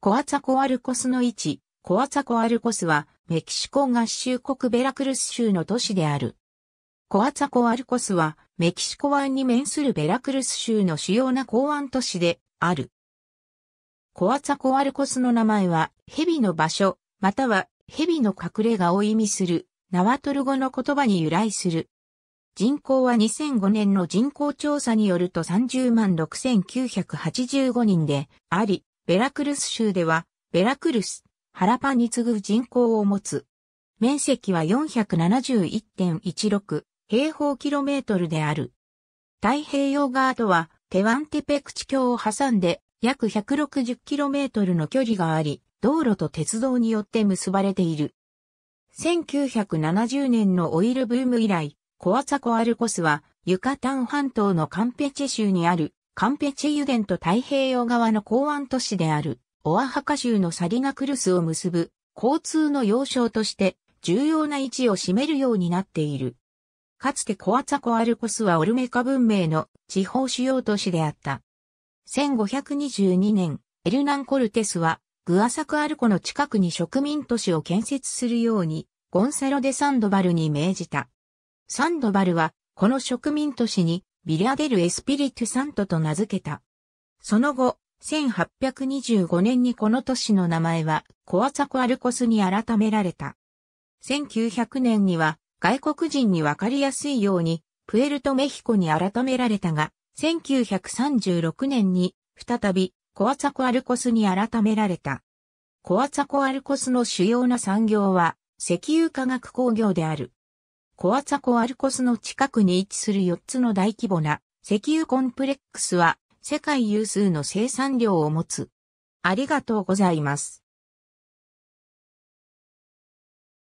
コアツァコアルコスの位置、コアツァコアルコスは、メキシコ合衆国ベラクルス州の都市である。コアツァコアルコスは、メキシコ湾に面するベラクルス州の主要な港湾都市である。コアツァコアルコスの名前は、蛇の場所、または蛇の隠れ家を意味する、ナワトル語の言葉に由来する。人口は2005年の人口調査によると30万6985人であり、ベラクルス州では、ベラクルス、ハラパに次ぐ人口を持つ。面積は471.16平方キロメートルである。太平洋側とは、テワンテペクチ橋を挟んで約1 6 0トルの距離があり、道路と鉄道によって結ばれている。1970年のオイルブーム以来、コアツコアルコスは、ユカタン半島のカンペチェ州にあるカンペチェ油田と太平洋側の港湾都市である、オアハカ州のサリナクルスを結ぶ交通の要衝として重要な位置を占めるようになっている。かつてコアツァコアルコスはオルメカ文明の地方主要都市であった。1522年、エルナン・コルテスはグアサクアルコの近くに植民都市を建設するようにゴンサロ・デ・サンドバルに命じた。サンドバルはこの植民都市にビリアデル・エスピリトサントと名付けた。その後、1825年にこの都市の名前はコアサコアルコスに改められた。1900年には外国人にわかりやすいようにプエルトメヒコに改められたが、1936年に再びコアサコアルコスに改められた。コアサコアルコスの主要な産業は石油化学工業である。コアツコアルコスの近くに位置する4つの大規模な石油コンプレックスは世界有数の生産量を持つ。ありがとうございます。